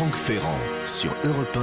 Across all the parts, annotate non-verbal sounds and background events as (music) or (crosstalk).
Franck Ferrand sur Europe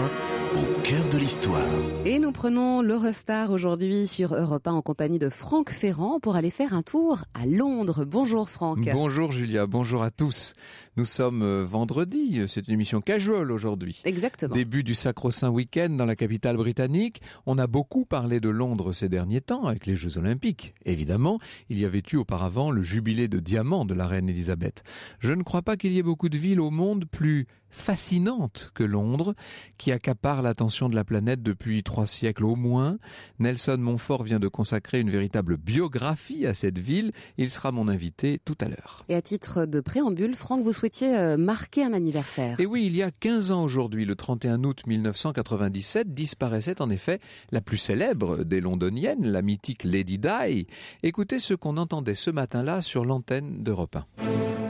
1 au cœur de l'histoire. Et nous prenons l'Eurostar aujourd'hui sur Europe 1 en compagnie de Franck Ferrand pour aller faire un tour à Londres. Bonjour Franck. Bonjour Julia, bonjour à tous. Nous sommes euh, vendredi, c'est une émission casual aujourd'hui. Exactement. Début du Sacro-Saint Week-end dans la capitale britannique. On a beaucoup parlé de Londres ces derniers temps avec les Jeux Olympiques. Évidemment, il y avait eu auparavant le jubilé de diamant de la reine Elisabeth. Je ne crois pas qu'il y ait beaucoup de villes au monde plus fascinante que Londres, qui accapare l'attention de la planète depuis trois siècles au moins. Nelson Montfort vient de consacrer une véritable biographie à cette ville. Il sera mon invité tout à l'heure. Et à titre de préambule, Franck, vous souhaitiez euh, marquer un anniversaire. Et oui, il y a 15 ans aujourd'hui, le 31 août 1997, disparaissait en effet la plus célèbre des londoniennes, la mythique Lady Di. Écoutez ce qu'on entendait ce matin-là sur l'antenne d'Europe 1.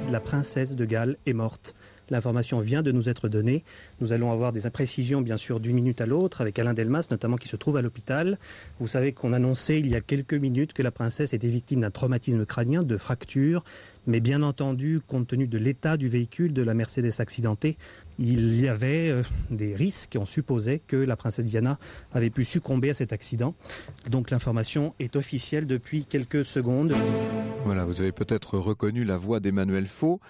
La princesse de Galles est morte. L'information vient de nous être donnée. Nous allons avoir des imprécisions, bien sûr, d'une minute à l'autre, avec Alain Delmas, notamment, qui se trouve à l'hôpital. Vous savez qu'on annonçait il y a quelques minutes que la princesse était victime d'un traumatisme crânien, de fracture. Mais bien entendu, compte tenu de l'état du véhicule de la Mercedes accidentée, il y avait euh, des risques. On supposait que la princesse Diana avait pu succomber à cet accident. Donc l'information est officielle depuis quelques secondes. Voilà, vous avez peut-être reconnu la voix d'Emmanuel Faux.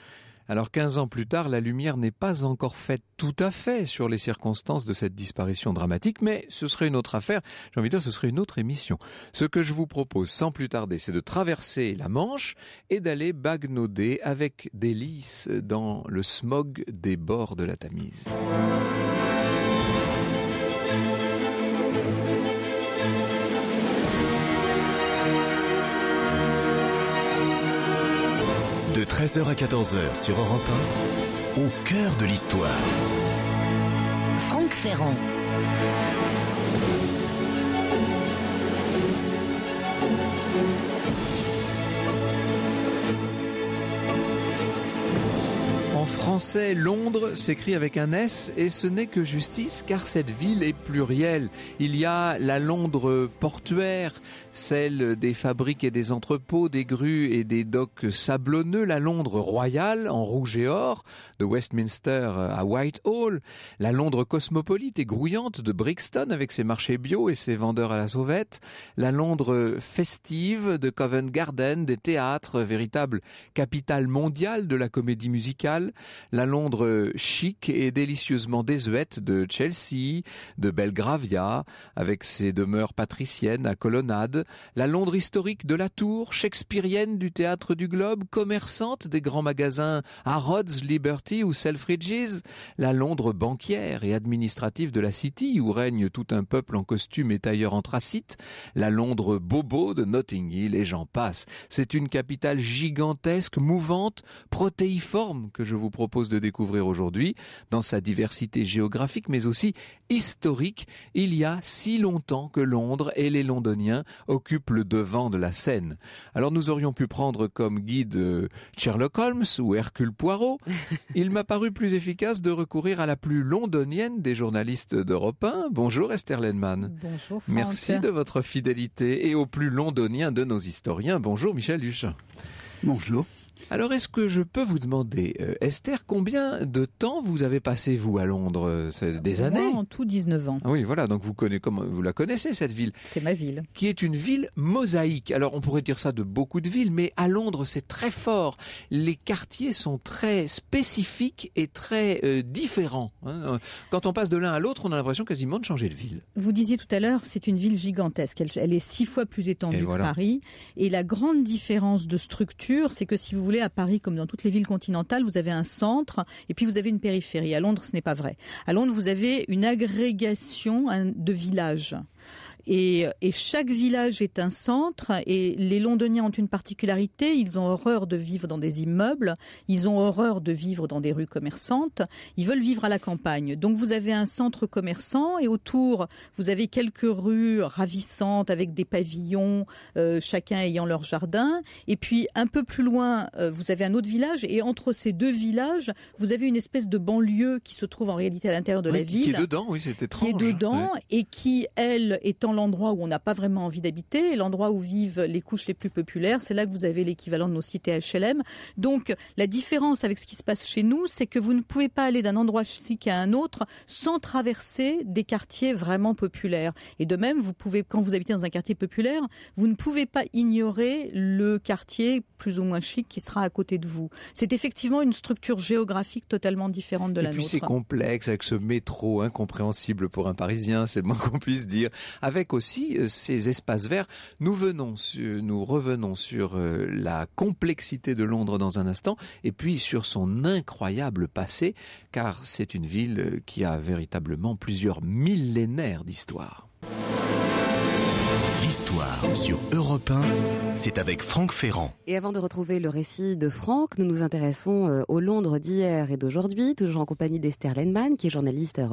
Alors 15 ans plus tard, la lumière n'est pas encore faite tout à fait sur les circonstances de cette disparition dramatique, mais ce serait une autre affaire, j'ai envie de dire ce serait une autre émission. Ce que je vous propose sans plus tarder, c'est de traverser la Manche et d'aller bagnauder avec délice dans le smog des bords de la Tamise. De 13h à 14h sur Europe 1, au cœur de l'histoire. Franck Ferrand. En français, Londres s'écrit avec un S et ce n'est que justice car cette ville est plurielle. Il y a la Londres portuaire, celle des fabriques et des entrepôts, des grues et des docks sablonneux, la Londres royale en rouge et or, de Westminster à Whitehall, la Londres cosmopolite et grouillante de Brixton avec ses marchés bio et ses vendeurs à la sauvette, la Londres festive de Covent Garden, des théâtres, véritable capitale mondiale de la comédie musicale, la Londres chic et délicieusement désuète de Chelsea, de Belgravia, avec ses demeures patriciennes à Colonnade, la Londres historique de la Tour, shakespearienne du théâtre du Globe, commerçante des grands magasins à Rhodes, Liberty ou Selfridges, la Londres banquière et administrative de la City où règne tout un peuple en costume et tailleur anthracite, la Londres bobo de Notting Hill et j'en passe. C'est une capitale gigantesque, mouvante, protéiforme que je vous propose de découvrir aujourd'hui dans sa diversité géographique mais aussi historique. Il y a si longtemps que Londres et les Londoniens occupe le devant de la scène. Alors nous aurions pu prendre comme guide euh, Sherlock Holmes ou Hercule Poirot. (laughs) Il m'a paru plus efficace de recourir à la plus londonienne des journalistes d'Europe 1. Bonjour Esther Lenman. Bonjour Merci de votre fidélité et au plus londonien de nos historiens. Bonjour Michel Huchin. Bonjour. Alors, est-ce que je peux vous demander, euh, Esther, combien de temps vous avez passé, vous, à Londres euh, Des années En tout, 19 ans. Ah oui, voilà, donc vous, connaissez, vous la connaissez, cette ville. C'est ma ville. Qui est une ville mosaïque. Alors, on pourrait dire ça de beaucoup de villes, mais à Londres, c'est très fort. Les quartiers sont très spécifiques et très euh, différents. Hein. Quand on passe de l'un à l'autre, on a l'impression quasiment de changer de ville. Vous disiez tout à l'heure, c'est une ville gigantesque. Elle, est six fois plus étendue que Paris. Et la grande différence de structure, c'est que si vous voulez, à Paris, comme dans toutes les villes continentales, vous avez un centre et puis vous avez une périphérie. À Londres, ce n'est pas vrai. À Londres, vous avez une agrégation de villages et, chaque village est un centre. Et les Londoniens ont une particularité ils ont horreur de vivre dans des immeubles, ils ont horreur de vivre dans des rues commerçantes. Ils veulent vivre à la campagne. Donc vous avez un centre commerçant et autour vous avez quelques rues ravissantes avec des pavillons, euh, chacun ayant leur jardin. Et puis un peu plus loin, euh, vous avez un autre village. Et entre ces deux villages, vous avez une espèce de banlieue qui se trouve en réalité à l'intérieur de la la qui ville, est dedans, oui, c'est étrange. Qui est dedans et qui elle étant l'endroit où on n'a pas vraiment envie d'habiter, l'endroit où vivent les couches les plus populaires, c'est là que vous avez l'équivalent de nos cités HLM. Donc la différence avec ce qui se passe chez nous, c'est que vous ne pouvez pas aller d'un endroit chic à un autre sans traverser des quartiers vraiment populaires. Et de même, vous pouvez, quand vous habitez dans un quartier populaire, vous ne pouvez pas ignorer le quartier plus ou moins chic qui sera à côté de vous. C'est effectivement une structure géographique totalement différente de Et la puis C'est complexe avec ce métro incompréhensible pour un Parisien, c'est le moins qu'on puisse dire. Avec aussi euh, ces espaces verts. Nous nous revenons sur euh, la complexité de Londres dans un instant, et puis sur son incroyable passé, car c'est une ville euh, qui a véritablement plusieurs millénaires d'histoire. Histoire sur Europe 1, c'est avec Franck Ferrand. Et avant de retrouver le récit de Franck, nous nous intéressons euh, au Londres d'hier et d'aujourd'hui, toujours en compagnie d'Esther Lenman, qui est journaliste à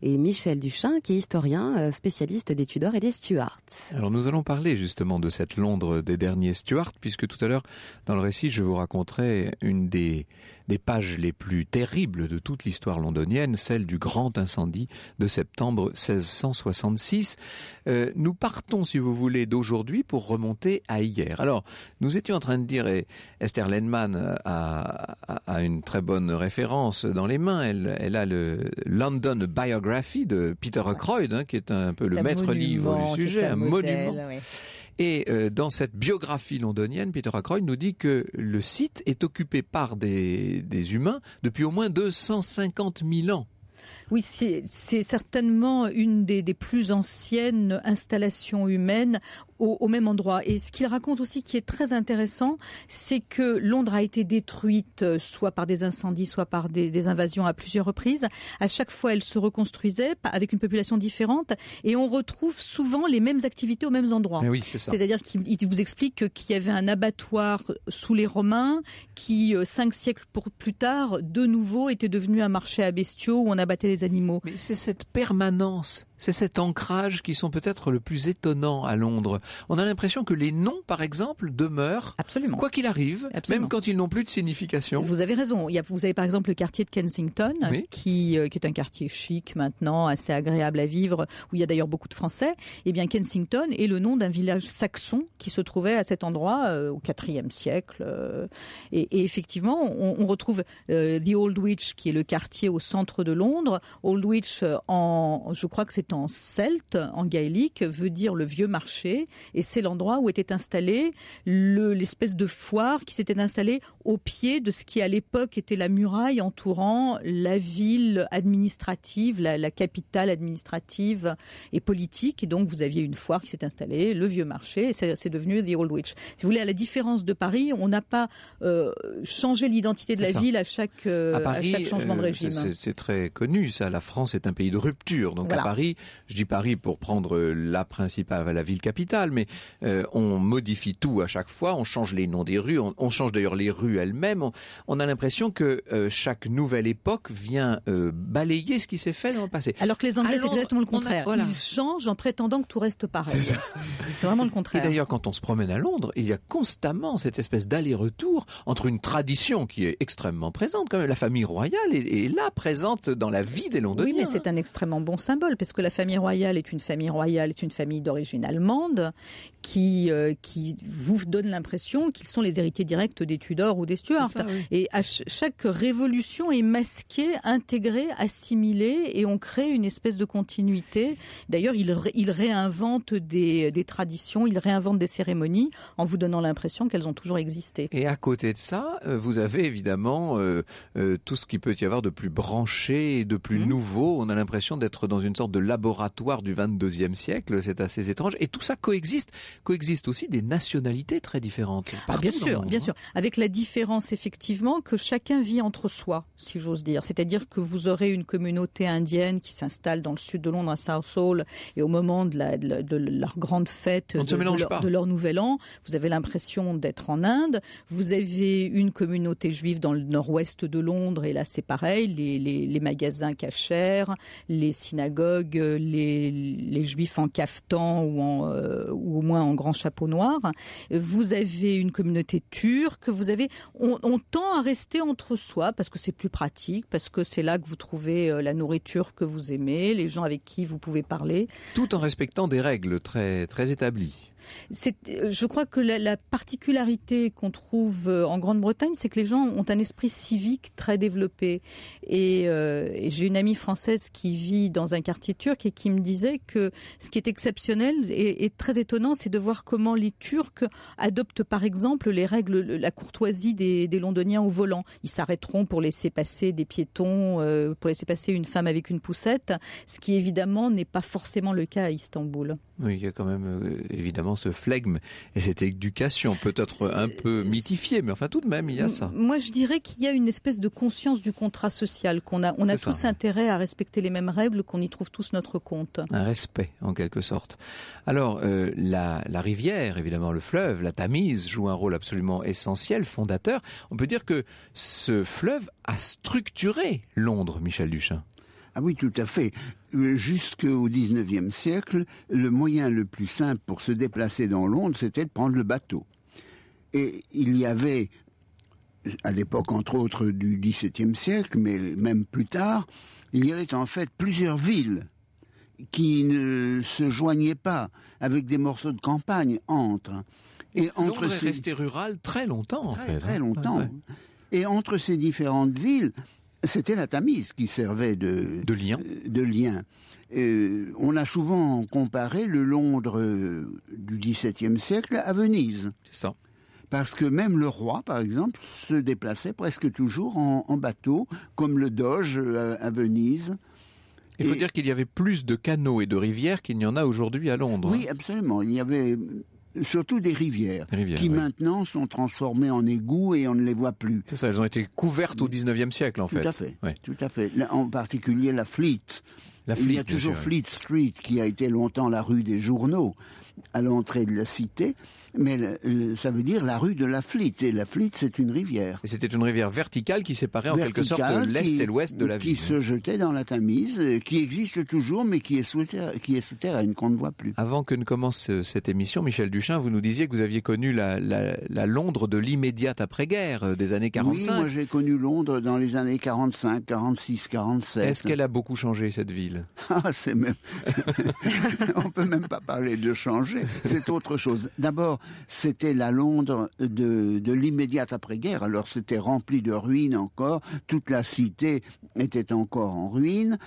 et Michel Duchin, qui est historien, euh, spécialiste des Tudors et des Stuarts. Alors nous allons parler justement de cette Londres des derniers Stuarts, puisque tout à l'heure, dans le récit, je vous raconterai une des des pages les plus terribles de toute l'histoire londonienne, celle du grand incendie de septembre 1666. Euh, nous partons, si vous voulez, d'aujourd'hui pour remonter à hier. Alors, nous étions en train de dire, et Esther Lenman a, une très bonne référence dans les mains, elle, a le London Biography de Peter Ackroyd, hein, qui est un peu le maître livre du sujet, un monument. Et euh, dans cette biographie londonienne, Peter Ackroyd nous dit que le site est occupé par des, humains depuis au moins 250 000 ans. Oui, c'est certainement une des, plus anciennes installations humaines au, même endroit. Et ce qu'il raconte aussi qui est très intéressant, c'est que Londres a été détruite euh, soit par des incendies, soit par des, invasions à plusieurs reprises. À chaque fois, elle se reconstruisait avec une population différente et on retrouve souvent les mêmes activités au mêmes endroits. C'est-à-dire qu'il vous explique qu'il y avait un abattoir sous les Romains qui, euh, cinq siècles plus tard, de nouveau était devenu un marché à bestiaux où on abattait les animaux. Mais c'est cette permanence c'est cet ancrage qui sont peut-être le plus étonnant à Londres. On a l'impression que les noms, par exemple, demeurent, Absolument. quoi qu'il arrive, même quand ils n'ont plus de signification. Vous avez raison. Il vous avez par exemple le quartier de Kensington, qui, euh, qui est un quartier chic maintenant, assez agréable à vivre, où il y a d'ailleurs beaucoup de Français. Eh bien, Kensington est le nom d'un village saxon qui se trouvait à cet endroit euh, au IVe siècle. Euh. et, effectivement, on, retrouve The Old Witch, qui est le quartier au centre de Londres. Old Witch, en, je crois que c'est en celte, en gaélique, veut dire le vieux marché, et c'est l'endroit où était installée l'espèce de foire qui s'était installée au pied de ce qui à l'époque était la muraille entourant la ville administrative, la, capitale administrative et politique. Et donc vous aviez une foire qui s'est installée, le vieux marché, et c'est devenu The Old Witch. Si vous voulez, à la différence de Paris, on n'a pas euh, changé l'identité de la ville euh, à chaque, changement de euh, régime. C'est très connu, ça. La France est un pays de rupture. Donc à Paris, je dis Paris pour prendre euh, la principale, la ville capitale, mais euh, on modifie tout à chaque fois, on change les noms des rues, on, change d'ailleurs les rues elles-mêmes. On, a l'impression que euh, chaque nouvelle époque vient balayer ce qui s'est fait dans le passé. Alors que les Anglais, c'est exactement le contraire. Ils changent en prétendant que tout reste pareil. C'est vraiment le contraire. Et d'ailleurs, quand on se promène à Londres, il y a constamment cette espèce d'aller-retour entre une tradition qui est extrêmement présente, quand même, la famille royale est, est là, présente dans la vie des Londoniens. Oui, mais c'est un extrêmement bon symbole, parce que la la famille royale est une famille royale, est une famille d'origine allemande, qui, euh, qui vous donne l'impression qu'ils sont les héritiers directs des Tudors ou des Stuarts. Et à chaque révolution est masquée, intégrée, assimilée, et on crée une espèce de continuité. D'ailleurs, ils, réinventent des, des traditions, ils réinventent des cérémonies en vous donnant l'impression qu'elles ont toujours existé. Et à côté de ça, euh, vous avez évidemment euh, tout ce qui peut y avoir de plus branché de plus mmh. nouveau. On a l'impression d'être dans une sorte de laboratoire laboratoire du 22e siècle, c'est assez étrange. Et tout ça coexiste, coexiste aussi des nationalités très différentes. Ah, bien sûr, bien hein. sûr. Avec la différence effectivement que chacun vit entre soi, si j'ose dire. C'est-à-dire que vous aurez une communauté indienne qui s'installe dans le sud de Londres à Southall et au moment de, de, leur grande fête de, leur, nouvel an, vous avez l'impression d'être en Inde. Vous avez une communauté juive dans le nord-ouest de Londres et là c'est pareil, les, les magasins cachers, les synagogues les, juifs en caftan euh, ou, au moins en grand chapeau noir. Vous avez une communauté turque. Vous avez, on, on tend à rester entre soi parce que c'est plus pratique, parce que c'est là que vous trouvez euh, la nourriture que vous aimez, les gens avec qui vous pouvez parler. Tout en respectant des règles très très établies. Euh, je crois que la, particularité qu'on trouve euh, en Grande-Bretagne, c'est que les gens ont un esprit civique très développé. Euh, et, j'ai une amie française qui vit dans un quartier turc et qui me disait que ce qui est exceptionnel et, très étonnant, c'est de voir comment les Turcs adoptent par exemple les règles, la courtoisie des, Londoniens au volant. Ils s'arrêteront pour laisser passer des piétons, pour laisser passer une femme avec une poussette, ce qui évidemment n'est pas forcément le cas à Istanbul il y a quand même euh, évidemment ce flegme et cette éducation, peut-être un euh, peu mythifiée, mais enfin tout de même, il y a ça. Moi, je dirais qu'il y a une espèce de conscience du contrat social, qu'on a, on a tous intérêt à respecter les mêmes règles, qu'on y trouve tous notre compte. Un respect, en quelque sorte. Alors, euh, la, rivière, évidemment, le fleuve, la Tamise, joue un rôle absolument essentiel, fondateur. On peut dire que ce fleuve a structuré Londres, Michel Duchin. Ah oui, tout à fait. Euh, jusqu'au XIXe siècle, le moyen le plus simple pour se déplacer dans Londres, c'était de prendre le bateau. Et il y avait, à l'époque entre autres du XVIIe siècle, mais même plus tard, il y avait en fait plusieurs villes qui ne se joignaient pas avec des morceaux de campagne entre. Et entre Londres ces... est resté rural très longtemps, en fait. Très hein. longtemps. Et entre ces différentes villes, c'était la Tamise qui servait de, de lien. Euh, de euh, on a souvent comparé le Londres euh, du XVIIe siècle à Venise. C'est ça. Parce que même le roi, par exemple, se déplaçait presque toujours en, bateau, comme le doge à, Venise. Il faut dire qu'il y avait plus de canaux et de rivières qu'il n'y en a aujourd'hui à Londres. Oui, absolument. Il y avait surtout des rivières, qui maintenant sont transformées en égouts et on ne les voit plus. C'est ça, elles ont été couvertes au 19e siècle en fait. Tout à fait, tout à fait. En particulier la La Fleet Il y a toujours Fleet Street qui a été longtemps la rue des journaux à l'entrée de la cité mais ça veut dire la rue de la Flite. Et la Flite, c'est une rivière. Et c'était une rivière verticale qui séparait en quelque sorte l'est et l'ouest de la ville. Qui se jetait dans la Tamise, euh, qui existe toujours, mais qui est sous qui est qu'on ne voit plus. Avant que ne commence euh, cette émission, Michel Duchin, vous nous disiez que vous aviez connu la, Londres de l'immédiate après-guerre, euh, des années 45. Oui, moi j'ai connu Londres dans les années 45, 46, 47. Est-ce qu'elle a beaucoup changé, cette ville (laughs) Ah, c'est même... (laughs) On peut même pas parler de changer, c'est autre chose. D'abord, c'était la Londres de, l'immédiate après-guerre. Alors c'était rempli de ruines encore, toute la cité était encore en ruine,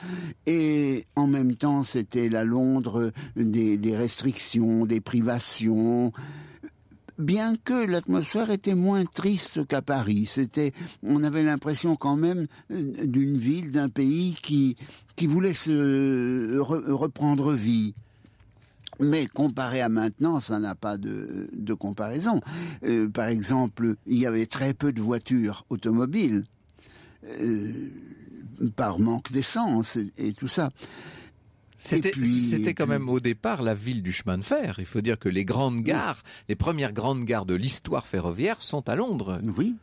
et en même temps c'était la Londres des, des restrictions, des privations bien que l'atmosphère était moins triste qu'à Paris. C'était, on avait l'impression quand même d'une ville, d'un pays qui, qui voulait se reprendre vie. Mais comparé à maintenant, ça n'a pas de, comparaison. Euh, par exemple, il y avait très peu de voitures automobiles euh, par manque d'essence et, tout ça. C'était quand même au départ la ville du chemin de fer. Il faut dire que les grandes gares, les premières grandes gares de l'histoire ferroviaire sont à Londres. Oui,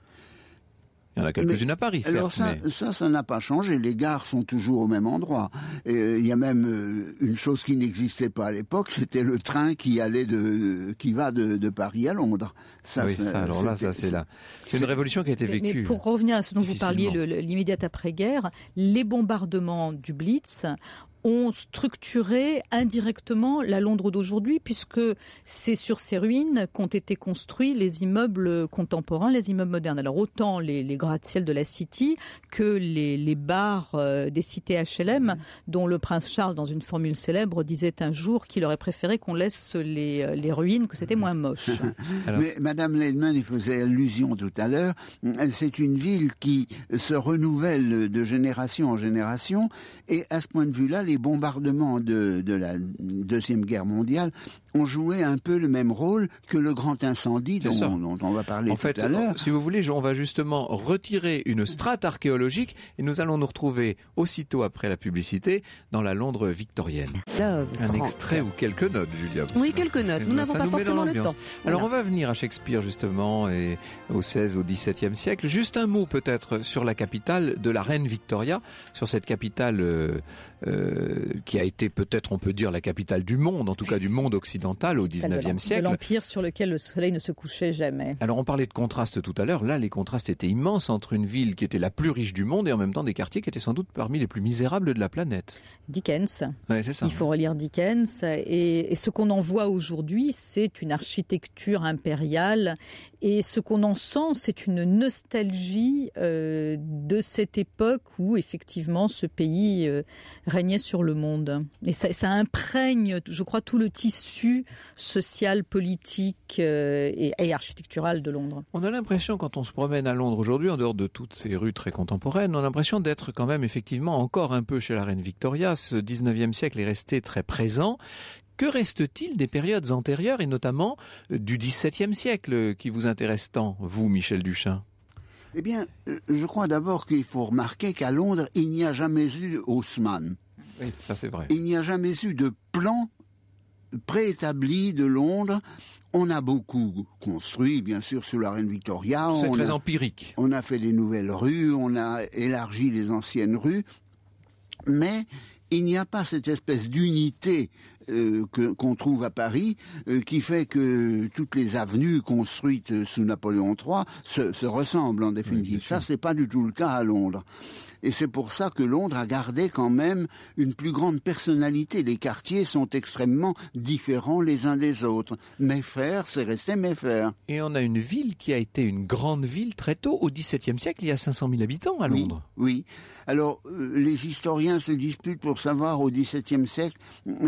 il y en a quelques-unes à Paris, Alors ça, ça, ça n'a pas changé. Les gares sont toujours au même endroit. Euh, il y a même euh, une chose qui n'existait pas à l'époque, c'était le train qui allait de, qui va de, Paris à Londres. Ça, ah oui, ça, alors là, ça c'est là. C'est une révolution qui a été vécue. Mais pour revenir à ce dont vous parliez, l'immédiate après-guerre, les bombardements du Blitz ont structuré indirectement la Londres d'aujourd'hui, puisque c'est sur ces ruines qu'ont été construits les immeubles contemporains, les immeubles modernes. Alors autant les, gratte-ciel de la City que les, bars euh, des cités HLM, mmh. dont le prince Charles, dans une formule célèbre, disait un jour qu'il aurait préféré qu'on laisse les, euh, les, ruines, que c'était moins moche. (laughs) Mais Madame Leidman il faisait allusion tout à l'heure, c'est une ville qui se renouvelle de génération en génération, et à ce point de vue-là, les bombardements de, la Deuxième Guerre mondiale ont joué un peu le même rôle que le grand incendie dont, on va parler en fait, à Si vous voulez, on va justement retirer une strate archéologique et nous allons nous retrouver aussitôt après la publicité dans la Londres victorienne. un extrait ou quelques notes, Julia. Oui, quelques notes. Nous n'avons pas forcément le temps. Alors on va venir à Shakespeare justement et au XVIe, au XVIIe siècle. Juste un mot peut-être sur la capitale de la reine Victoria, sur cette capitale euh, euh, qui a été peut-être, on peut dire, la capitale du monde, en tout cas du monde occidental au 19e siècle. L'empire sur lequel le soleil ne se couchait jamais. Alors on parlait de contraste tout à l'heure, là les contrastes étaient immenses entre une ville qui était la plus riche du monde et en même temps des quartiers qui étaient sans doute parmi les plus misérables de la planète. Dickens. c'est ça. Il faut relire Dickens et, ce qu'on en voit aujourd'hui, c'est une architecture impériale et ce qu'on en sent, c'est une nostalgie euh, de cette époque où effectivement ce pays euh, régnait sur le monde. Et ça, imprègne, je crois, tout le tissu social, politique euh, et, architectural de Londres. On a l'impression, quand on se promène à Londres aujourd'hui, en dehors de toutes ces rues très contemporaines, on a l'impression d'être quand même effectivement encore un peu chez la reine Victoria. Ce 19e siècle est resté très présent. Que reste-t-il des périodes antérieures et notamment euh, du XVIIe siècle euh, qui vous intéresse tant, vous, Michel Duchin eh bien, euh, je crois d'abord qu'il faut remarquer qu'à Londres, il n'y a jamais eu Haussmann. Oui, ça c'est vrai. Il n'y a jamais eu de plan préétabli de Londres. On a beaucoup construit, bien sûr, sous la reine Victoria. C'est très empirique. On a fait des nouvelles rues, on a élargi les anciennes rues, mais il n'y a pas cette espèce d'unité euh, qu'on trouve à Paris, euh, qui fait que toutes les avenues construites sous Napoléon III se, ressemblent en définitive. Ça, ça, c'est pas du tout le cas à Londres. Et c'est pour ça que Londres a gardé quand même une plus grande personnalité. Les quartiers sont extrêmement différents les uns des autres. Mais faire, c'est rester mais faire. Et on a une ville qui a été une grande ville très tôt. Au XVIIe siècle, il y a 500 000 habitants à Londres. Oui. Alors, euh, les historiens se disputent pour savoir au XVIIe siècle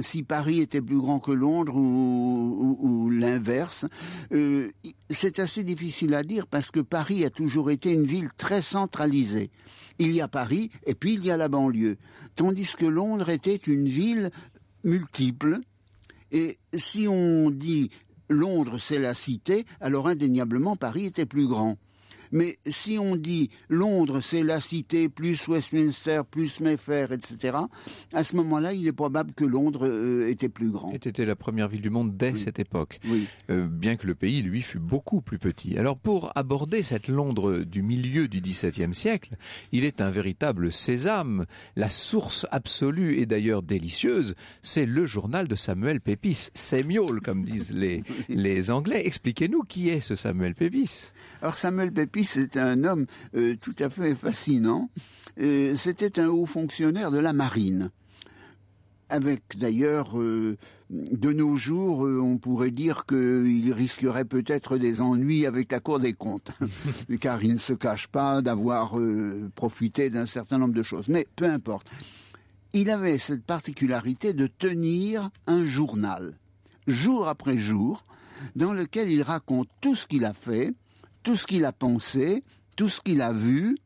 si Paris Paris était plus grand que Londres ou, l'inverse. Euh, c'est assez difficile à dire parce que Paris a toujours été une ville très centralisée. Il y a Paris et puis il y a la banlieue. Tandis que Londres était une ville multiple. Et si on dit Londres c'est la cité, alors indéniablement Paris était plus grand. Mais si on dit Londres, c'est la cité, plus Westminster, plus Mayfair, etc., à ce moment-là, il est probable que Londres euh, était plus grand. C'était la première ville du monde dès cette époque, oui. Euh, bien que le pays, lui, fût beaucoup plus petit. Alors pour aborder cette Londres du milieu du XVIIe siècle, il est un véritable sésame. La source absolue et d'ailleurs délicieuse, c'est le journal de Samuel Pépis, Sémiol, comme disent les, (laughs) les Anglais. Expliquez-nous qui est ce Samuel Pepys. Alors Samuel Pépis, c'est un homme euh, tout à fait fascinant. Euh, c'était un haut fonctionnaire de la marine. Avec d'ailleurs, euh, de nos jours, on pourrait dire qu'il risquerait peut-être des ennuis avec la Cour des comptes, (laughs) car il ne se cache pas d'avoir profité d'un certain nombre de choses. Mais peu importe. Il avait cette particularité de tenir un journal, jour après jour, dans lequel il raconte tout ce qu'il a fait, tout ce qu'il a pensé, tout ce qu'il a vu,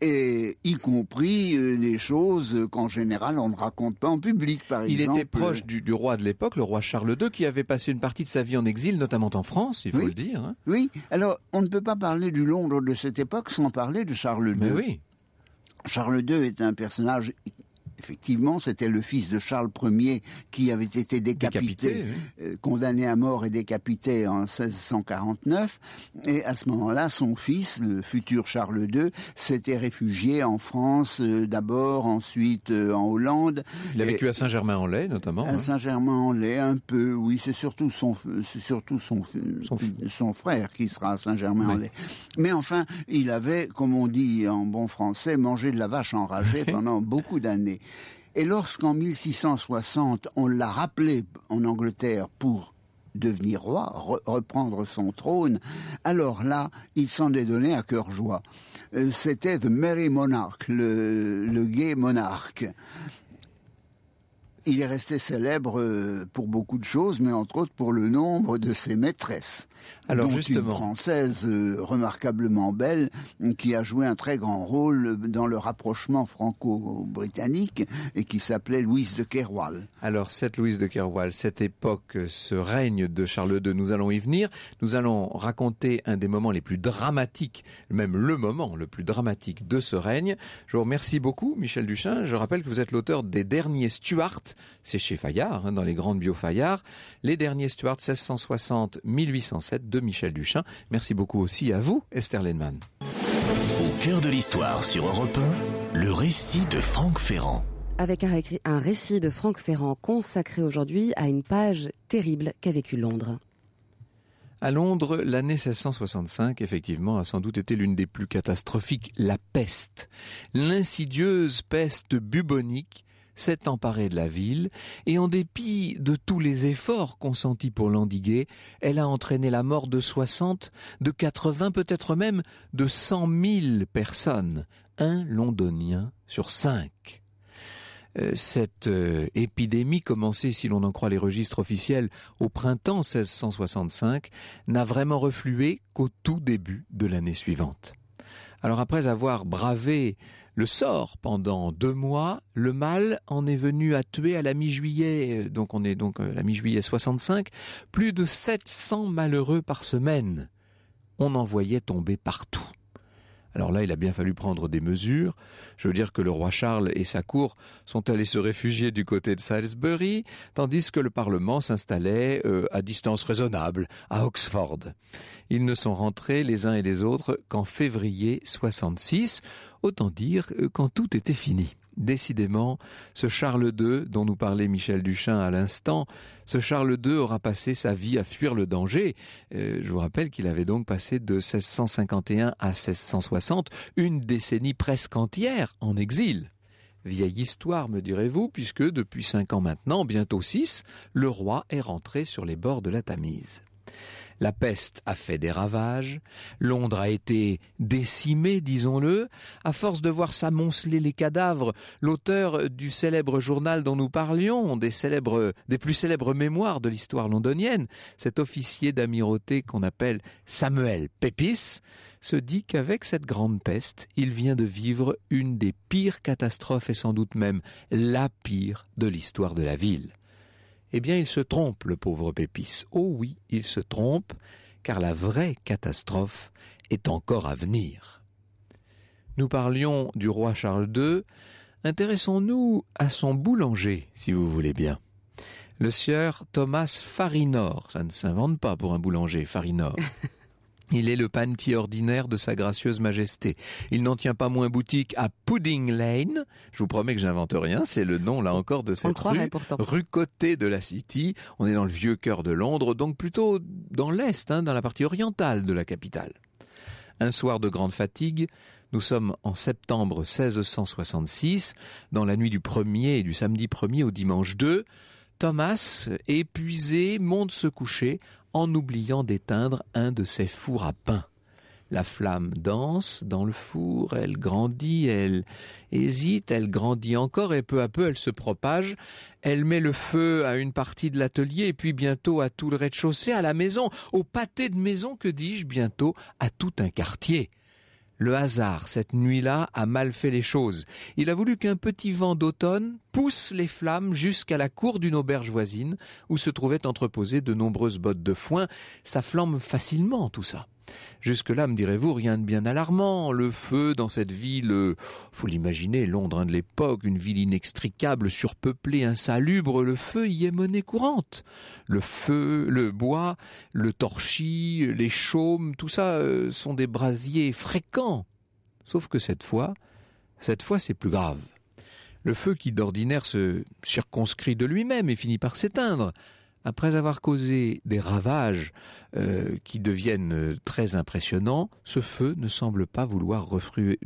et y compris euh, les choses qu'en général on ne raconte pas en public, par exemple. Il était proche du, roi de l'époque, le roi Charles II, qui avait passé une partie de sa vie en exil, notamment en France, il faut le dire. Hein. Oui, alors on ne peut pas parler du Londres de cette époque sans parler de Charles II. Mais oui. Charles II est un personnage effectivement, c'était le fils de Charles Ier qui avait été décapité, euh, condamné à mort et décapité en 1649. Et à ce moment-là, son fils, le futur Charles II, s'était réfugié en France euh, d'abord, ensuite euh, en Hollande. Il a vécu à Saint-Germain-en-Laye notamment. À hein. Saint-Germain-en-Laye un peu, oui. C'est surtout son, surtout son, frère qui sera à Saint-Germain-en-Laye. Mais enfin, il avait, comme on dit en bon français, mangé de la vache enragée pendant beaucoup d'années. Et lorsqu'en 1660, on l'a rappelé en Angleterre pour devenir roi, reprendre son trône, alors là, il s'en est donné à cœur joie. Euh, c'était The Merry Monarch, le, le gay monarque. Il est resté célèbre euh, pour beaucoup de choses, mais entre autres pour le nombre de ses maîtresses. Alors justement, une française euh, remarquablement belle qui a joué un très grand rôle dans le rapprochement franco-britannique et qui s'appelait Louise de Keroual. Alors cette Louise de Keroual, cette époque, euh, ce règne de Charles II, nous allons y venir. Nous allons raconter un des moments les plus dramatiques, même le moment le plus dramatique de ce règne. Je vous remercie beaucoup, Michel Duchin. Je rappelle que vous êtes l'auteur des derniers Stuart, c'est chez Fayard, hein, dans les grandes bio Fayard, les derniers Stuart 1660-1850 de Michel Duchin. Merci beaucoup aussi à vous, Esther Lehmann. Au cœur de l'histoire sur Europe 1, le récit de Franck Ferrand avec un, récit, un récit de Franck Ferrand consacré aujourd'hui à une page terrible qu'a vécue Londres. À Londres, l'année 1665, effectivement, a sans doute été l'une des plus catastrophiques, la peste. L'insidieuse peste bubonique s'est emparée de la ville et en dépit de tous les efforts consentis pour l'endiguer, elle a entraîné la mort de soixante, de quatre-vingts, peut-être même de cent mille personnes, un londonien sur cinq euh, cette euh, épidémie, commencée si l'on en croit les registres officiels au printemps 1665, n'a vraiment reflué qu'au tout début de l'année suivante. Alors après avoir bravé le sort pendant deux mois. Le mal en est venu à tuer à la mi-juillet, euh, donc on est donc à euh, la mi-juillet 65, plus de 700 malheureux par semaine. On en voyait tomber partout. Alors là, il a bien fallu prendre des mesures. Je veux dire que le roi Charles et sa cour sont allés se réfugier du côté de Salisbury, tandis que le Parlement s'installait euh, à distance raisonnable, à Oxford. Ils ne sont rentrés les uns et les autres qu'en février 66. Autant dire euh, quand tout était fini. Décidément, ce Charles II, dont nous parlait Michel Duchin à l'instant, ce Charles II aura passé sa vie à fuir le danger. Euh, je vous rappelle qu'il avait donc passé de 1651 à 1660 une décennie presque entière en exil. Vieille histoire, me direz-vous, puisque depuis cinq ans maintenant, bientôt six, le roi est rentré sur les bords de la Tamise. La peste a fait des ravages, Londres a été décimée, disons-le, à force de voir s'amonceler les cadavres, l'auteur du célèbre journal dont nous parlions, des célèbres, des plus célèbres mémoires de l'histoire londonienne, cet officier d'amirauté qu'on appelle Samuel Pepys, se dit qu'avec cette grande peste, il vient de vivre une des pires catastrophes et sans doute même la pire de l'histoire de la ville. Eh bien, il se trompe, le pauvre Pépis. Oh oui, il se trompe, car la vraie catastrophe est encore à venir. Nous parlions du roi Charles II. Intéressons-nous à son boulanger, si vous voulez bien. Le sieur Thomas Farinor, ça ne s'invente pas pour un boulanger, Farinor. (laughs) Il est le panty ordinaire de sa gracieuse majesté. Il n'en tient pas moins boutique à Pudding Lane. Je vous promets que j'invente rien. C'est le nom, là encore, de cette rue. Pourtant. Rue côté de la City. On est dans le vieux cœur de Londres, donc plutôt dans l'est, hein, dans la partie orientale de la capitale. Un soir de grande fatigue, nous sommes en septembre 1666, dans la nuit du 1er et du samedi 1er au dimanche 2. Thomas, épuisé, monte se coucher en oubliant d'éteindre un de ses fours à pain. La flamme danse dans le four, elle grandit, elle hésite, elle grandit encore et peu à peu elle se propage. Elle met le feu à une partie de l'atelier et puis bientôt à tout le rez-de-chaussée, à la maison, au pâté de maison, que dis-je, bientôt à tout un quartier. Le hasard, cette nuit-là, a mal fait les choses. Il a voulu qu'un petit vent d'automne pousse les flammes jusqu'à la cour d'une auberge voisine où se trouvaient entreposées de nombreuses bottes de foin. Ça flamme facilement, tout ça. Jusque-là, me direz-vous, rien de bien alarmant. Le feu dans cette ville, faut l'imaginer, Londres hein, de l'époque, une ville inextricable, surpeuplée, insalubre, le feu y est monnaie courante. Le feu, le bois, le torchis, les chaumes, tout ça euh, sont des brasiers fréquents. Sauf que cette fois, cette fois c'est plus grave. Le feu qui d'ordinaire se circonscrit de lui-même et finit par s'éteindre, après avoir causé des ravages euh, qui deviennent euh, très impressionnants, ce feu ne semble pas vouloir refluer,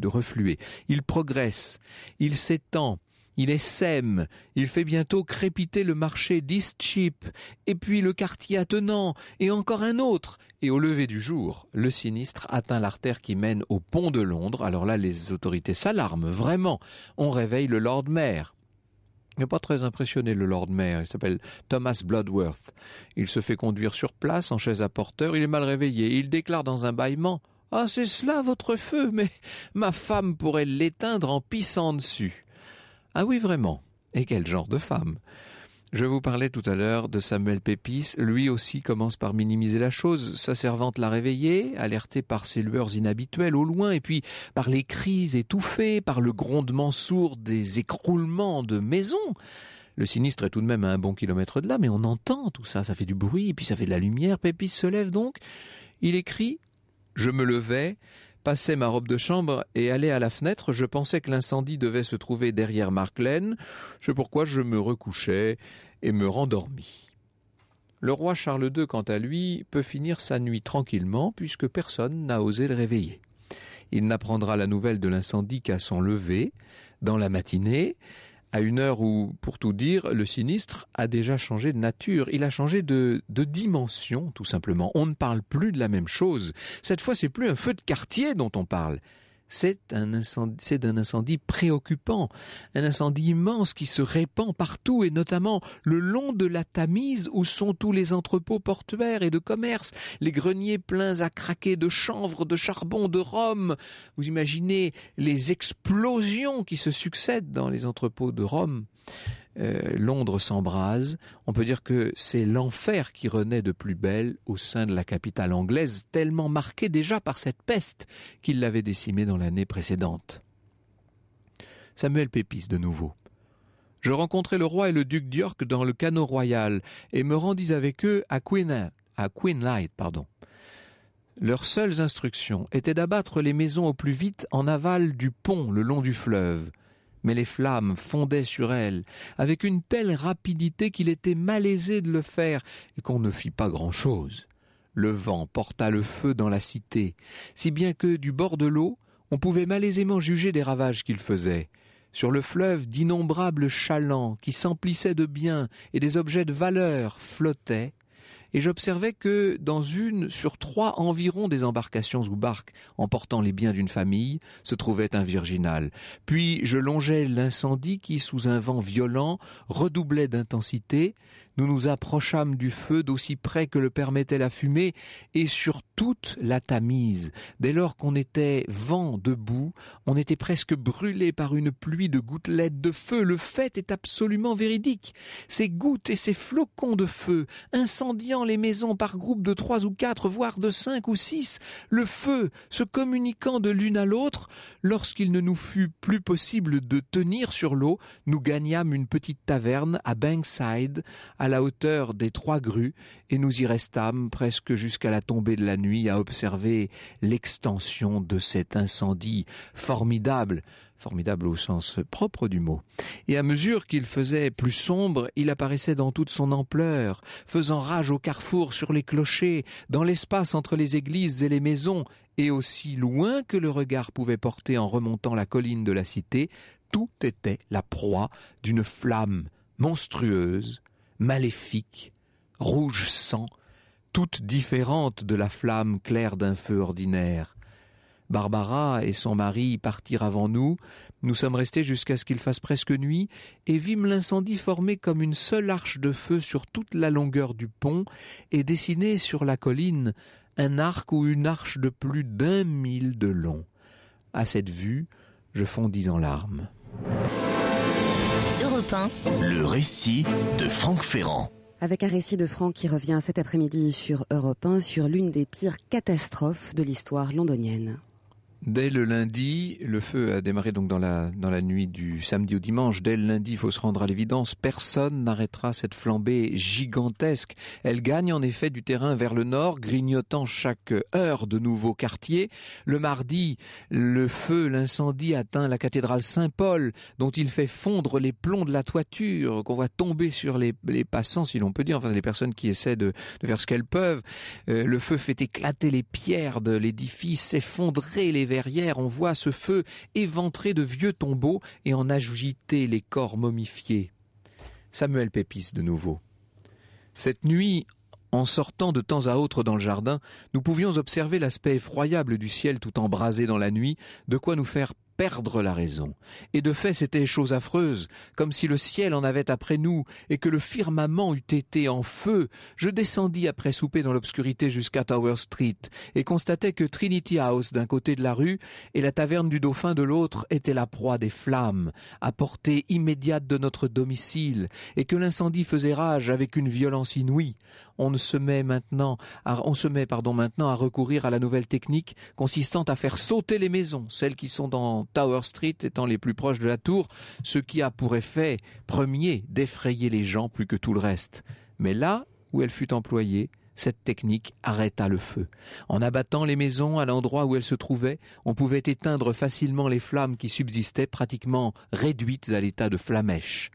Il progresse, il s'étend, il essaime, il fait bientôt crépiter le marché d'Eastcheap, et puis le quartier attenant, et encore un autre. Et au lever du jour, le sinistre atteint l'artère qui mène au pont de Londres. Alors là, les autorités s'alarment, vraiment. On réveille le Lord Maire n'est pas très impressionné, le Lord maire, Il s'appelle Thomas Bloodworth. Il se fait conduire sur place en chaise à porteur. Il est mal réveillé. Il déclare dans un bâillement Ah, c'est cela votre feu, mais ma femme pourrait l'éteindre en pissant dessus. Ah oui, vraiment. Et quel genre de femme je vous parlais tout à l'heure de Samuel Pépis. Lui aussi commence par minimiser la chose. Sa servante l'a réveillé, alerté par ses lueurs inhabituelles au loin, et puis par les cris étouffés, par le grondement sourd des écroulements de maisons. Le sinistre est tout de même à un bon kilomètre de là, mais on entend tout ça, ça fait du bruit, et puis ça fait de la lumière. Pépis se lève donc. Il écrit Je me levais, passais ma robe de chambre et allais à la fenêtre. Je pensais que l'incendie devait se trouver derrière Mark Lane, c'est pourquoi je me recouchais et me rendormis. Le roi Charles II, quant à lui, peut finir sa nuit tranquillement puisque personne n'a osé le réveiller. Il n'apprendra la nouvelle de l'incendie qu'à son lever, dans la matinée, à une heure où, pour tout dire, le sinistre a déjà changé de nature. Il a changé de, de dimension, tout simplement. On ne parle plus de la même chose. Cette fois, c'est plus un feu de quartier dont on parle c'est un incendie, incendie préoccupant, un incendie immense qui se répand partout et notamment le long de la Tamise où sont tous les entrepôts portuaires et de commerce, les greniers pleins à craquer de chanvre, de charbon, de rhum. Vous imaginez les explosions qui se succèdent dans les entrepôts de Rome. Euh, Londres s'embrase. On peut dire que c'est l'enfer qui renaît de plus belle au sein de la capitale anglaise, tellement marquée déjà par cette peste qui l'avait décimée dans l'année précédente. Samuel Pépis de nouveau. Je rencontrai le roi et le duc d'York dans le canot royal et me rendis avec eux à Queen, à Queen Light, pardon. Leurs seules instructions étaient d'abattre les maisons au plus vite en aval du pont le long du fleuve mais les flammes fondaient sur elle avec une telle rapidité qu'il était malaisé de le faire et qu'on ne fit pas grand-chose. Le vent porta le feu dans la cité, si bien que du bord de l'eau, on pouvait malaisément juger des ravages qu'il faisait. Sur le fleuve, d'innombrables chalands qui s'emplissaient de biens et des objets de valeur flottaient et j'observais que dans une sur trois environ des embarcations ou barques emportant les biens d'une famille se trouvait un virginal. Puis je longeais l'incendie qui, sous un vent violent, redoublait d'intensité, nous nous approchâmes du feu d'aussi près que le permettait la fumée et sur toute la tamise. Dès lors qu'on était vent debout, on était presque brûlé par une pluie de gouttelettes de feu. Le fait est absolument véridique. Ces gouttes et ces flocons de feu, incendiant les maisons par groupes de trois ou quatre, voire de cinq ou six, le feu se communiquant de l'une à l'autre, lorsqu'il ne nous fut plus possible de tenir sur l'eau, nous gagnâmes une petite taverne à Bankside, à la hauteur des trois grues, et nous y restâmes presque jusqu'à la tombée de la nuit à observer l'extension de cet incendie formidable, formidable au sens propre du mot. Et à mesure qu'il faisait plus sombre, il apparaissait dans toute son ampleur, faisant rage au carrefour, sur les clochers, dans l'espace entre les églises et les maisons, et aussi loin que le regard pouvait porter en remontant la colline de la cité, tout était la proie d'une flamme monstrueuse maléfique, rouge sang, toute différente de la flamme claire d'un feu ordinaire. Barbara et son mari partirent avant nous, nous sommes restés jusqu'à ce qu'il fasse presque nuit, et vîmes l'incendie formé comme une seule arche de feu sur toute la longueur du pont, et dessiner sur la colline un arc ou une arche de plus d'un mille de long. À cette vue, je fondis en larmes. Le récit de Franck Ferrand. Avec un récit de Franck qui revient cet après-midi sur Europe 1 sur l'une des pires catastrophes de l'histoire londonienne. Dès le lundi, le feu a démarré donc dans la, dans la nuit du samedi au dimanche. Dès le lundi, il faut se rendre à l'évidence, personne n'arrêtera cette flambée gigantesque. Elle gagne en effet du terrain vers le nord, grignotant chaque heure de nouveaux quartiers. Le mardi, le feu, l'incendie atteint la cathédrale Saint-Paul, dont il fait fondre les plombs de la toiture, qu'on voit tomber sur les, les passants, si l'on peut dire, enfin les personnes qui essaient de, de faire ce qu'elles peuvent. Euh, le feu fait éclater les pierres de l'édifice, s'effondrer les verres Derrière, on voit ce feu éventré de vieux tombeaux et en agiter les corps momifiés. Samuel Pépis de nouveau. Cette nuit, en sortant de temps à autre dans le jardin, nous pouvions observer l'aspect effroyable du ciel tout embrasé dans la nuit, de quoi nous faire perdre la raison. Et de fait c'était chose affreuse, comme si le ciel en avait après nous, et que le firmament eût été en feu. Je descendis après souper dans l'obscurité jusqu'à Tower Street, et constatai que Trinity House d'un côté de la rue, et la taverne du Dauphin de l'autre étaient la proie des flammes, à portée immédiate de notre domicile, et que l'incendie faisait rage avec une violence inouïe. On se met maintenant, on se met, pardon, maintenant à recourir à la nouvelle technique consistant à faire sauter les maisons, celles qui sont dans Tower Street étant les plus proches de la tour, ce qui a pour effet premier d'effrayer les gens plus que tout le reste. Mais là où elle fut employée, cette technique arrêta le feu. En abattant les maisons à l'endroit où elles se trouvaient, on pouvait éteindre facilement les flammes qui subsistaient pratiquement réduites à l'état de flamèche.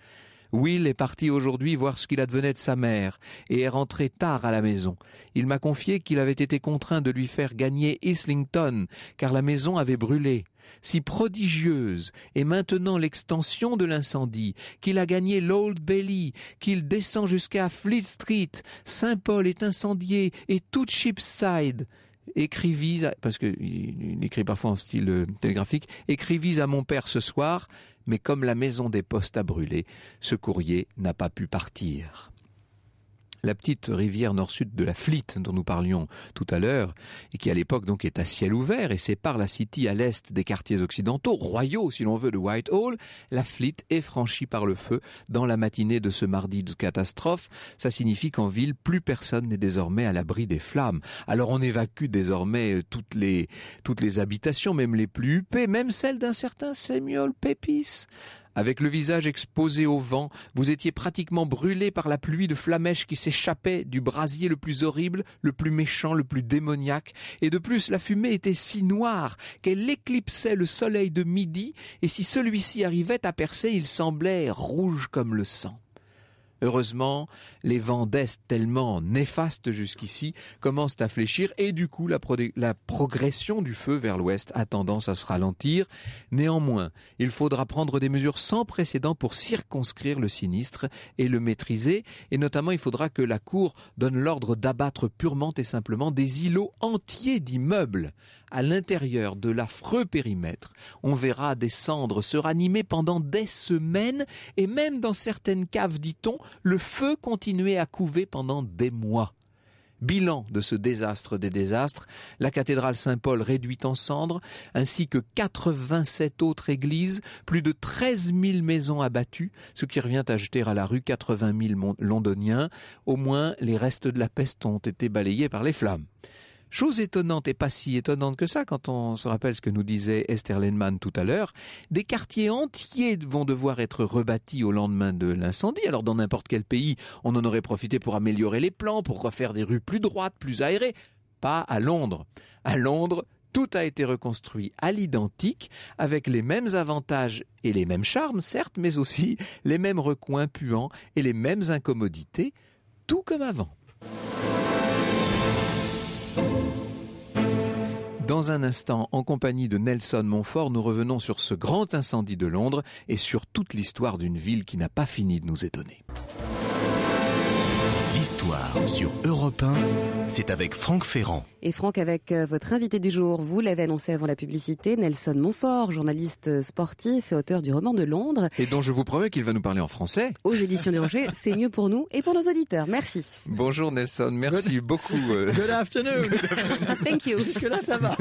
Will est parti aujourd'hui voir ce qu'il advenait de sa mère et est rentré tard à la maison. Il m'a confié qu'il avait été contraint de lui faire gagner Islington car la maison avait brûlé. Si prodigieuse est maintenant l'extension de l'incendie, qu'il a gagné l'Old Bailey, qu'il descend jusqu'à Fleet Street, Saint-Paul est incendié et toute Shipside écrivis, parce qu'il écrit parfois en style euh, télégraphique, écrivis à mon père ce soir, mais comme la maison des postes a brûlé, ce courrier n'a pas pu partir la petite rivière nord-sud de la Fleet dont nous parlions tout à l'heure, et qui à l'époque donc est à ciel ouvert et sépare la City à l'est des quartiers occidentaux, royaux si l'on veut, de Whitehall, la Fleet est franchie par le feu dans la matinée de ce mardi de catastrophe. Ça signifie qu'en ville, plus personne n'est désormais à l'abri des flammes. Alors on évacue désormais euh, toutes les, toutes les habitations, même les plus huppées, même celles d'un certain Samuel Pepys, avec le visage exposé au vent, vous étiez pratiquement brûlé par la pluie de flamèches qui s'échappait du brasier le plus horrible, le plus méchant, le plus démoniaque, et de plus la fumée était si noire qu'elle éclipsait le soleil de midi, et si celui-ci arrivait à percer, il semblait rouge comme le sang. Heureusement, les vents d'Est tellement néfastes jusqu'ici commencent à fléchir et du coup la, progression du feu vers l'ouest a tendance à se ralentir. Néanmoins, il faudra prendre des mesures sans précédent pour circonscrire le sinistre et le maîtriser et notamment il faudra que la Cour donne l'ordre d'abattre purement et simplement des îlots entiers d'immeubles à l'intérieur de l'affreux périmètre, on verra des cendres se ranimer pendant des semaines et même dans certaines caves, dit-on, le feu continuait à couver pendant des mois. Bilan de ce désastre des désastres, la cathédrale Saint-Paul réduite en cendres, ainsi que 87 autres églises, plus de 13 000 maisons abattues, ce qui revient à jeter à la rue 80 000 londoniens. Au moins, les restes de la peste ont été balayés par les flammes. Chose étonnante et pas si étonnante que ça quand on se rappelle ce que nous disait Esther Lenman tout à l'heure, des quartiers entiers vont devoir être rebâtis au lendemain de l'incendie. Alors dans n'importe quel pays, on en aurait profité pour améliorer les plans, pour refaire des rues plus droites, plus aérées. Pas à Londres. À Londres, tout a été reconstruit à l'identique, avec les mêmes avantages et les mêmes charmes, certes, mais aussi les mêmes recoins puants et les mêmes incommodités, tout comme avant. Dans un instant, en compagnie de Nelson Montfort, nous revenons sur ce grand incendie de Londres et sur toute l'histoire d'une ville qui n'a pas fini de nous étonner. Histoire sur Europe 1, c'est avec Franck Ferrand. Et Franck, avec euh, votre invité du jour, vous l'avez annoncé avant la publicité, Nelson Montfort, journaliste euh, sportif et auteur du roman de Londres. Et dont je vous promets qu'il va nous parler en français. Aux éditions du Rocher, (laughs) c'est mieux pour nous et pour nos auditeurs. Merci. Bonjour Nelson, merci beaucoup. Euh. (laughs) Good afternoon. (laughs) Thank you. Jusque-là, ça va.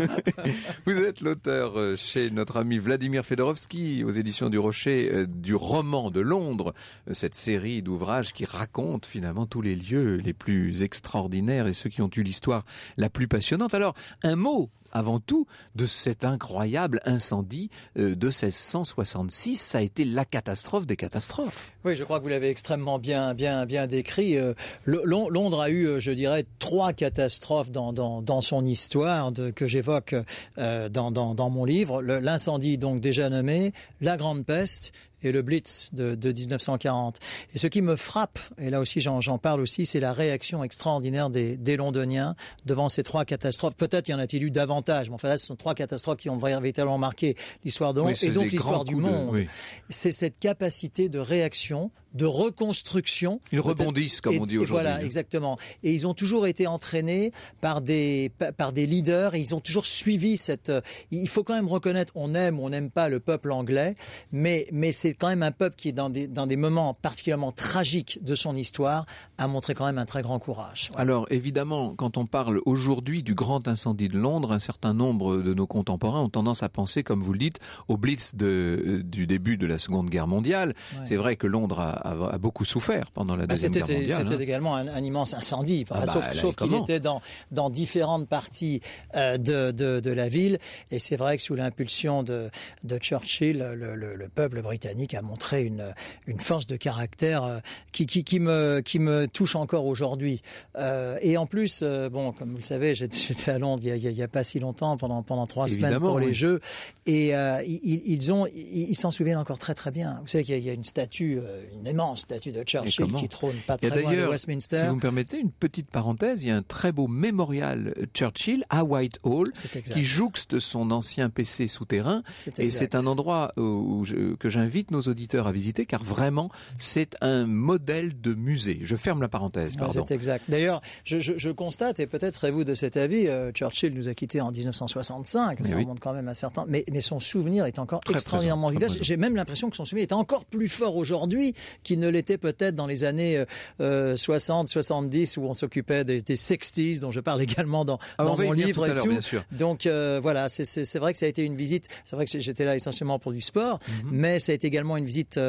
vous êtes l'auteur chez notre ami Vladimir Fedorovski aux éditions du Rocher du roman de Londres, cette série d'ouvrages qui raconte finalement tous les lieux les plus extraordinaires et ceux qui ont eu l'histoire la plus passionnante. Alors, un mot avant tout de cet incroyable incendie euh, de 1666. Ça a été la catastrophe des catastrophes. Oui, je crois que vous l'avez extrêmement bien, bien, bien décrit. Euh, Londres a eu, euh, je dirais, trois catastrophes dans, dans, dans son histoire de, que j'évoque dans, dans, dans mon livre. L'incendie, donc déjà nommé, la Grande Peste et le Blitz de, 1940. Et ce qui me frappe, et là aussi j'en parle aussi, c'est la réaction extraordinaire des, des Londoniens devant ces trois catastrophes. Peut-être y en a-t-il eu davantage mais enfin, ce sont trois catastrophes qui ont véritablement marqué l'histoire de Londres et donc l'histoire du monde. C'est cette capacité de réaction de reconstruction. Ils rebondissent, comme on dit aujourd'hui. Voilà, hein. exactement. Et ils ont toujours été entraînés par des par des leaders. Et ils ont toujours suivi cette. Il faut quand même reconnaître, on aime ou on n'aime pas le peuple anglais, mais mais c'est quand même un peuple qui, dans des dans des moments particulièrement tragiques de son histoire, a montré quand même un très grand courage. Alors évidemment, quand on parle aujourd'hui du grand incendie de Londres, un certain nombre de nos contemporains ont tendance à penser, comme vous le dites, au Blitz euh, du début de la Seconde Guerre mondiale. C'est vrai que Londres a a, beaucoup souffert pendant la ah, Deuxième Guerre mondiale. C'était hein. également un, immense incendie, ah, bah, sauf, qu'il était dans, dans différentes parties euh, de, la ville. Et c'est vrai que sous l'impulsion de, Churchill, le, peuple britannique a montré une, force de caractère euh, qui, qui, me, qui me touche encore aujourd'hui. Euh, et en plus, bon, comme vous le savez, j'étais (laughs) à Londres il n'y a, pas si longtemps, pendant, pendant trois semaines pour les Jeux. Et ils, ont, ils s'en souviennent encore très très bien. Vous savez qu'il y, y, a une statue, une immense statue de Churchill qui trône pas très loin de Westminster. Si vous me permettez une petite parenthèse, il y a un très beau mémorial euh, Churchill à Whitehall qui jouxte son ancien PC souterrain et c'est un endroit que j'invite nos auditeurs à visiter car vraiment c'est un modèle de musée. Je ferme la parenthèse, pardon. C'est exact. D'ailleurs, je, constate et peut-être serez-vous de cet avis, euh, Churchill nous a quittés en 1965, mais ça remonte quand même à certains, mais, mais son souvenir est encore extraordinairement vivace. J'ai même l'impression que son souvenir est encore plus fort aujourd'hui qui ne l'était peut-être dans les années 60, euh, 70, euh, où on s'occupait des, des, 60s, dont je parle également dans, ah, mon livre et tout. Donc euh, voilà, c'est vrai que ça a été une visite. C'est vrai que j'étais là essentiellement pour du sport, mhm. mais ça a été également une visite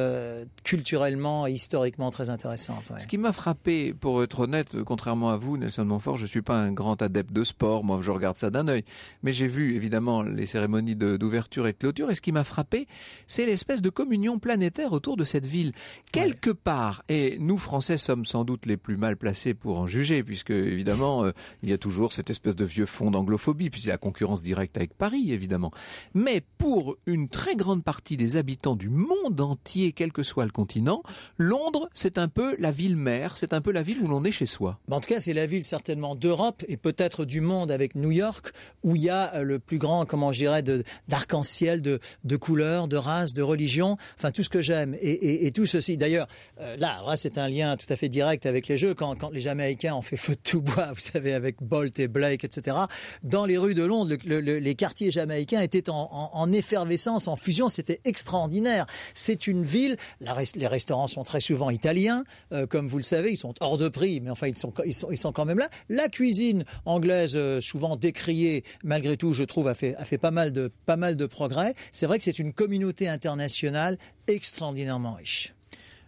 culturellement et historiquement très intéressante. Ce qui m'a frappé, pour être honnête, contrairement à vous, Nelson Montfort, je suis pas un grand adepte de sport. Moi, je regarde ça d'un œil, mais j'ai vu évidemment les cérémonies d'ouverture et de clôture. Et ce qui m'a frappé, c'est l'espèce de communion planétaire autour de cette ville quelque part, et nous Français sommes sans doute les plus mal placés pour en juger, puisque évidemment, euh, il y a toujours cette espèce de vieux fond d'anglophobie, puis y a la concurrence directe avec Paris, évidemment. Mais pour une très grande partie des habitants du monde entier, quel que soit le continent, Londres, c'est un peu la ville mère, c'est un peu la ville où l'on est chez soi. En tout cas, c'est la ville certainement d'Europe et peut-être du monde avec New York, où il y a euh, le plus grand, comment je dirais, d'arc-en-ciel, de, de, couleurs, de races, de religions, enfin tout ce que j'aime. Et, et, et tout ceci. D'ailleurs, d'ailleurs, euh, là, c'est un lien tout à fait direct avec les Jeux. Quand, les Jamaïcains ont fait feu de tout bois, (laughs) vous savez, avec Bolt et Blake, etc., dans les rues de Londres, les quartiers jamaïcains étaient en, effervescence, en fusion. C'était extraordinaire. C'est une ville. les restaurants sont très souvent italiens, euh, comme vous le savez. Ils sont hors de prix, mais enfin, ils sont, ils sont, quand même là. La cuisine anglaise, euh, souvent décriée, malgré tout, je trouve, a fait, a fait pas, mal de, pas mal de progrès. C'est vrai que c'est une communauté internationale extraordinairement riche.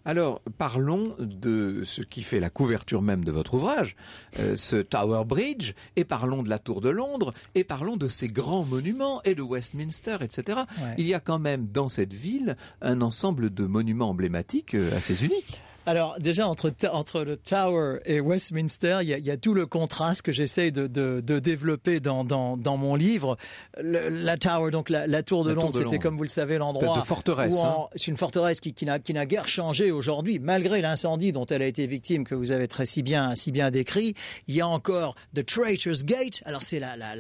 Alors, parlons de ce qui fait la couverture même de votre ouvrage, euh, ce Tower Bridge, et parlons de la Tour de Londres, et parlons de ces grands monuments, et de Westminster, etc. Il y a quand même dans cette ville un ensemble de monuments emblématiques euh, assez uniques. Alors déjà, entre, entre le Tower et Westminster, il y, a, tout le contraste que j'essaie de, développer dans, dans, mon livre. la Tower, donc la, Tour de Londres, c'était comme vous le savez l'endroit... forteresse. Hein. C'est une forteresse qui, qui n'a guère changé aujourd'hui, malgré l'incendie dont elle a été victime, que vous avez très si bien, si bien décrit. Il y a encore The Traitor's Gate. Alors c'est la, la,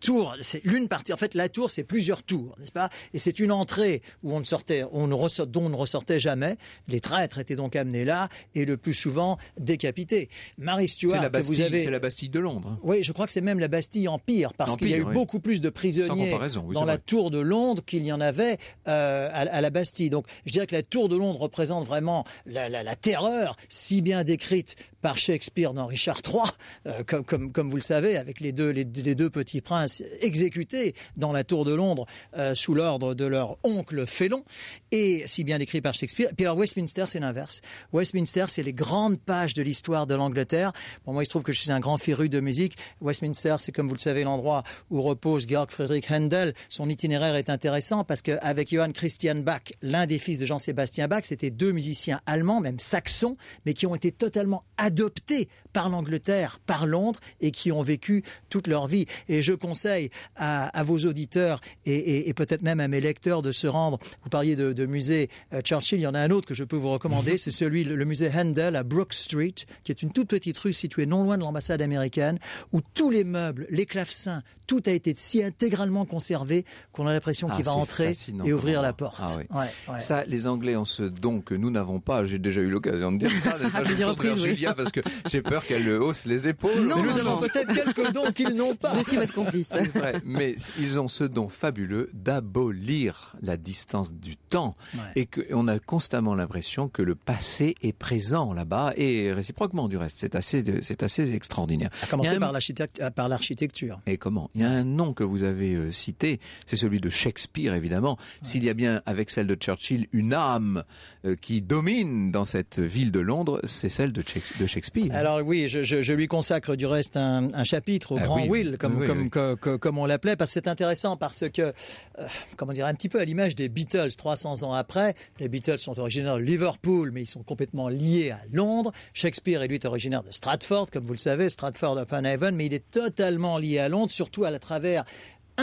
tour, c'est l'une partie. En fait, la tour, c'est plusieurs tours, n'est-ce pas Et c'est une entrée où on sortait, on ne ressort, dont on ne ressortait jamais. Les traîtres étaient est donc amené là et le plus souvent décapité. Marie Stuart, vous avez. C'est la Bastille de Londres. Oui, je crois que c'est même la Bastille Empire, parce qu'il y a eu beaucoup plus de prisonniers dans la Tour de Londres qu'il y en avait euh, à, la Bastille. Donc je dirais que la Tour de Londres représente vraiment la terreur, si bien décrite par Shakespeare dans Richard III, euh, comme, comme, comme, vous le savez, avec les deux, les, deux petits princes exécutés dans la tour de Londres euh, sous l'ordre de leur oncle Félon, et si bien décrit par Shakespeare. Puis alors Westminster, c'est l'inverse. Westminster, c'est les grandes pages de l'histoire de l'Angleterre. pour moi, il se trouve que je suis un grand féru de musique. Westminster, c'est comme vous le savez l'endroit où repose Georg Friedrich Handel. Son itinéraire est intéressant parce qu'avec Johann Christian Bach, l'un des fils de Jean-Sébastien Bach, c'était deux musiciens allemands, même saxons, mais qui ont été totalement adoptés par l'Angleterre, par Londres, et qui ont vécu toute leur vie. Et je conseille à, vos auditeurs et, peut-être même à mes lecteurs de se rendre. Vous parliez de, musée euh, Churchill, il y en a un autre que je peux vous recommander, mhm. c'est celui, le, musée Handel à Brook Street, qui est une toute petite rue située non loin de l'ambassade américaine, où tous les meubles, les clavecins, tout a été si intégralement conservé qu'on a l'impression qu'il ah, va entrer et ouvrir la porte. Ah ça, les Anglais ont ce don que nous n'avons pas. J'ai déjà eu l'occasion de dire ça. (laughs) parce que j'ai peur qu'elle hausse les épaules. Non, mais nous avons peut-être quelques dons qu'ils n'ont pas. Je suis votre complice. Vrai, mais ils ont ce don fabuleux d'abolir la distance du temps et on a constamment l'impression que le passé est présent là-bas et réciproquement du reste. C'est assez, c'est assez extraordinaire. À commencer par euh, par l'architecture. Et comment Il y a un nom que vous avez euh, cité, c'est celui de Shakespeare évidemment. S'il y a bien avec celle de Churchill une âme euh, qui domine dans cette ville de Londres, c'est celle de Shakespeare. Shakespeare. Alors oui, je, lui consacre du reste un, chapitre au ah Grand Will, comme, on l'appelait, parce que c'est intéressant, parce que, euh, comment dire, un petit peu à l'image des Beatles 300 ans après, les Beatles sont originaires de Liverpool, mais ils sont complètement liés à Londres. Shakespeare est lui originaire de Stratford, comme vous le savez, Stratford upon Avon, mais il est totalement lié à Londres, surtout à travers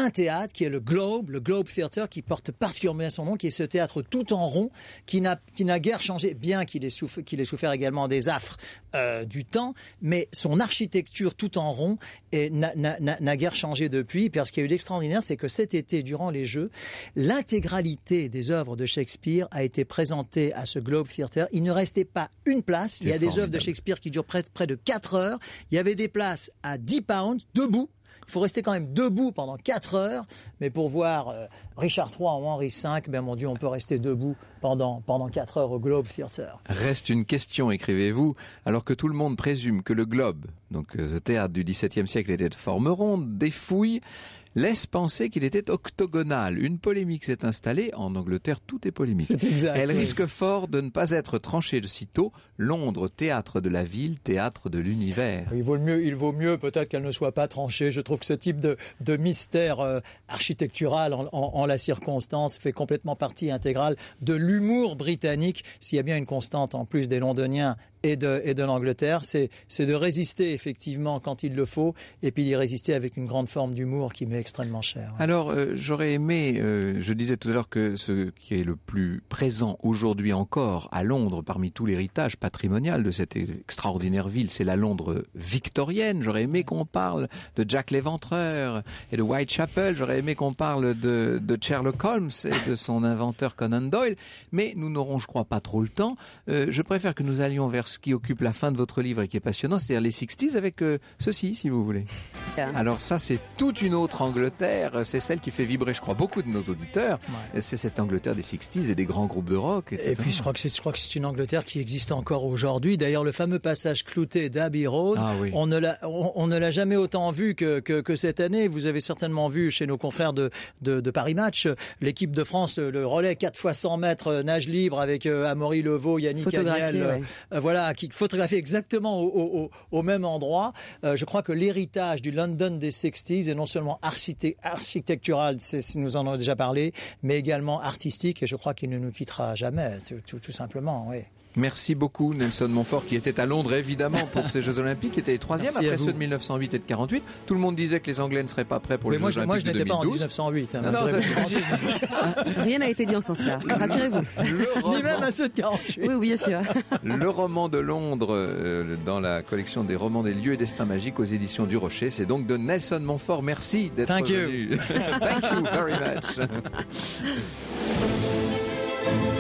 un théâtre qui est le Globe, le Globe Theatre, qui porte particulièrement son nom, qui est ce théâtre tout en rond, qui n'a, guère changé, bien qu'il ait, souffert, également des affres euh, du temps, mais son architecture tout en rond n'a, guère changé depuis. Parce qu'il y a eu l'extraordinaire, c'est que cet été, durant les Jeux, l'intégralité des œuvres de Shakespeare a été présentée à ce Globe Theatre. Il ne restait pas une place. Il y a des œuvres de Shakespeare qui durent près, près de 4 heures. Il y avait des places à 10 pounds, debout, il faut rester quand même debout pendant 4 heures, mais pour voir euh, Richard III ou Henri V, ben mon Dieu, on peut rester debout pendant, pendant 4 heures au Globe Theatre. Reste une question, écrivez-vous, alors que tout le monde présume que le Globe, donc le euh, théâtre du XVIIe siècle était de forme ronde, des fouilles, laisse penser qu'il était octogonal. Une polémique s'est installée. En Angleterre, tout est polémique. exact, Elle risque fort de ne pas être tranchée de sitôt. Londres, théâtre de la ville, théâtre de l'univers. Il vaut mieux, il vaut mieux peut-être qu'elle ne soit pas tranchée. Je trouve que ce type de, mystère euh, architectural en, la circonstance fait complètement partie intégrale de l'humour britannique. S'il y a bien une constante en plus des Londoniens et de, et de l'Angleterre, c'est de résister effectivement quand il le faut et puis d'y résister avec une grande forme d'humour qui m'est extrêmement chère. Alors euh, j'aurais aimé, euh, je disais tout à l'heure que ce qui est le plus présent aujourd'hui encore à Londres parmi tout l'héritage, patrimonial de cette extraordinaire ville. C'est la Londres victorienne. J'aurais aimé qu'on parle de Jack l'Éventreur et de Whitechapel. J'aurais aimé qu'on parle de, Sherlock Holmes et de son inventeur Conan Doyle. Mais nous n'aurons, je crois, pas trop le temps. Euh, je préfère que nous allions vers ce qui occupe la fin de votre livre et qui est passionnant, c'est-à-dire les 60s avec euh, ceci, si vous voulez. Alors ça, c'est toute une autre Angleterre. C'est celle qui fait vibrer, je crois, beaucoup de nos auditeurs. C'est cette Angleterre des 60s et des grands groupes de rock. Et puis, je crois que c'est une Angleterre qui existe encore aujourd'hui. D'ailleurs, le fameux passage clouté d'Abbey Road, ah on ne l'a jamais autant vu que, cette année. Vous avez certainement vu chez nos confrères de, Paris Match l'équipe de France le relais 4 fois 100 mètres euh, nage libre avec euh, Amaury Levaux, Yannick Agnel, euh, voilà qui photographie exactement au, même endroit. je crois que l'héritage du London des 60s est non seulement architectural, nous en avons déjà parlé, mais également artistique et je crois qu'il ne nous quittera jamais, tout, simplement. Merci beaucoup Nelson Montfort qui était à Londres évidemment pour ces Jeux Olympiques, qui était les troisièmes après ceux de 1908 et de 48. Tout le monde disait que les Anglais ne seraient pas prêts pour les Jeux Olympiques de Moi je n'étais pas en 1908. Hein, (laughs) Rien n'a été dit en ce sens-là, rassurez-vous. Ni même à ceux de 48. Oui, oui bien sûr. (laughs) le roman de Londres euh, dans la collection des romans des lieux et destins magiques aux éditions du Rocher, c'est donc de Nelson Montfort. Merci d'être venu. Thank you. (laughs) Thank you very much.